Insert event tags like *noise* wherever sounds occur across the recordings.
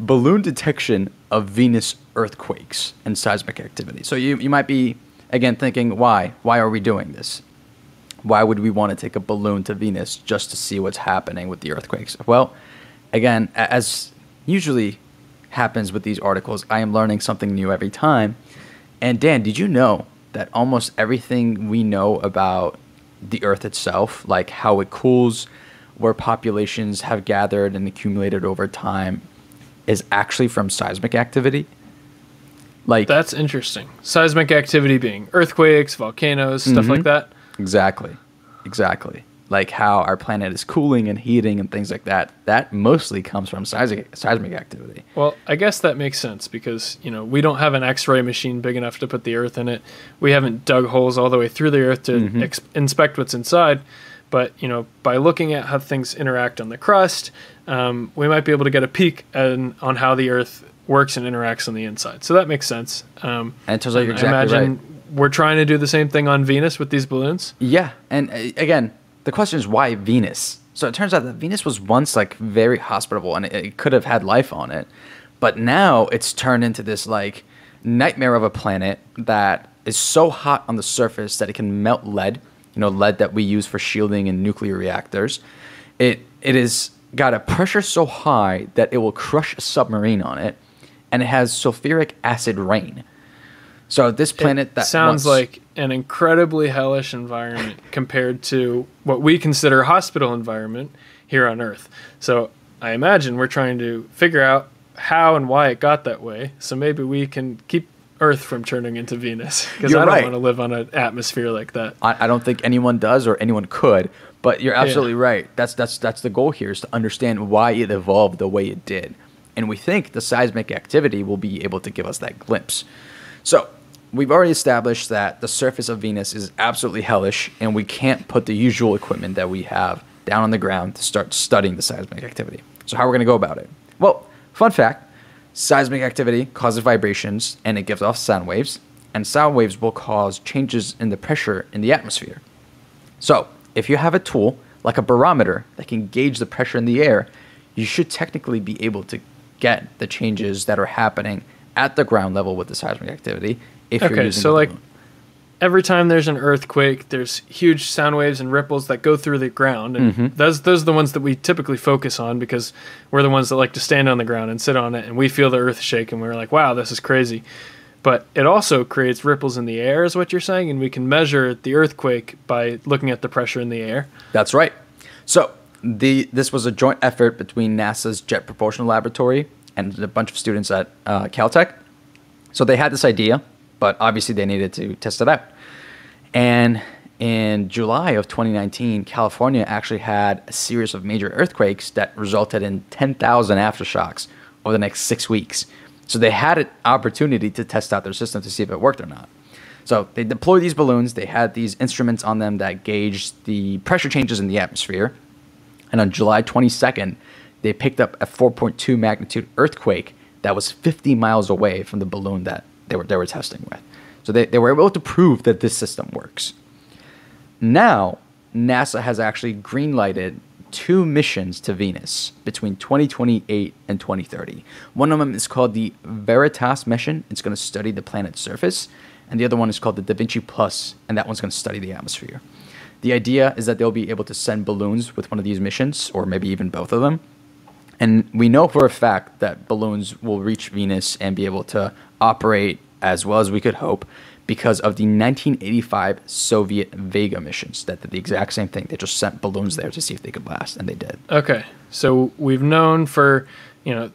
balloon detection of Venus earthquakes and seismic activity. So you, you might be, again, thinking, why? Why are we doing this? Why would we want to take a balloon to Venus just to see what's happening with the earthquakes? Well, again, as usually happens with these articles, I am learning something new every time. And Dan, did you know that almost everything we know about the Earth itself, like how it cools, where populations have gathered and accumulated over time, is actually from seismic activity. Like That's interesting. Seismic activity being earthquakes, volcanoes, stuff mm-hmm. like that. Exactly. Exactly. Like how our planet is cooling and heating and things like that. That mostly comes from seismic seismic activity. Well, I guess that makes sense because, you know, we don't have an X-ray machine big enough to put the earth in it. We haven't dug holes all the way through the earth to mm-hmm. ex- inspect what's inside. But you know, by looking at how things interact on the crust, um, we might be able to get a peek on, on how the Earth works and interacts on the inside. So that makes sense. Um, and you're exactly imagine right. we're trying to do the same thing on Venus with these balloons. Yeah, and uh, again, the question is why Venus? So it turns out that Venus was once like very hospitable and it, it could have had life on it, but now it's turned into this like nightmare of a planet that is so hot on the surface that it can melt lead you know, lead that we use for shielding in nuclear reactors. It has got a pressure so high that it will crush a submarine on it, and it has sulfuric acid rain. So this planet it that sounds like an incredibly hellish environment *laughs* compared to what we consider hospital environment here on Earth. So I imagine we're trying to figure out how and why it got that way. So maybe we can keep Earth from turning into Venus because I don't right. want to live on an atmosphere like that. I, I, don't think anyone does or anyone could. But you're absolutely yeah. right. That's that's that's the goal here is to understand why it evolved the way it did, and we think the seismic activity will be able to give us that glimpse. So we've already established that the surface of Venus is absolutely hellish, and we can't put the usual equipment that we have down on the ground to start studying the seismic activity. So how are we going to go about it? Well, fun fact Seismic activity causes vibrations and it gives off sound waves, and sound waves will cause changes in the pressure in the atmosphere. So, if you have a tool like a barometer that can gauge the pressure in the air, you should technically be able to get the changes that are happening at the ground level with the seismic activity if okay, you're using so like every time there's an earthquake, there's huge sound waves and ripples that go through the ground, and mm-hmm. those those are the ones that we typically focus on because we're the ones that like to stand on the ground and sit on it, and we feel the earth shake, and we're like, "Wow, this is crazy." But it also creates ripples in the air, is what you're saying, and we can measure the earthquake by looking at the pressure in the air. That's right. So the this was a joint effort between NASA's Jet Propulsion Laboratory and a bunch of students at uh, Caltech. So they had this idea but obviously they needed to test it out. And in July of 2019, California actually had a series of major earthquakes that resulted in 10,000 aftershocks over the next six weeks. So they had an opportunity to test out their system to see if it worked or not. So they deployed these balloons. They had these instruments on them that gauged the pressure changes in the atmosphere. And on July 22nd, they picked up a 4.2 magnitude earthquake that was 50 miles away from the balloon that they were, they were testing with. So they, they were able to prove that this system works. Now, NASA has actually greenlighted two missions to Venus between 2028 and 2030. One of them is called the Veritas mission, it's going to study the planet's surface, and the other one is called the Da Vinci Plus, and that one's going to study the atmosphere. The idea is that they'll be able to send balloons with one of these missions, or maybe even both of them, and we know for a fact that balloons will reach Venus and be able to operate as well as we could hope because of the 1985 Soviet Vega missions that did the exact same thing. They just sent balloons there to see if they could last, and they did. Okay. So we've known for, you know,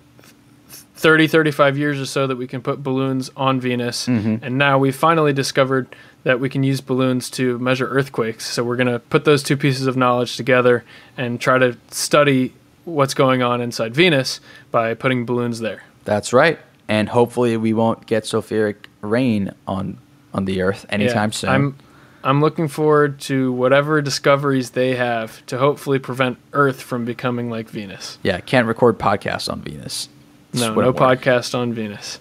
30, 35 years or so that we can put balloons on Venus. Mm-hmm. And now we've finally discovered that we can use balloons to measure earthquakes. So we're going to put those two pieces of knowledge together and try to study what's going on inside Venus by putting balloons there. That's right. And hopefully we won't get sulfuric rain on on the Earth anytime yeah, soon. I'm I'm looking forward to whatever discoveries they have to hopefully prevent Earth from becoming like Venus. Yeah, can't record podcasts on Venus. no, no podcast on Venus.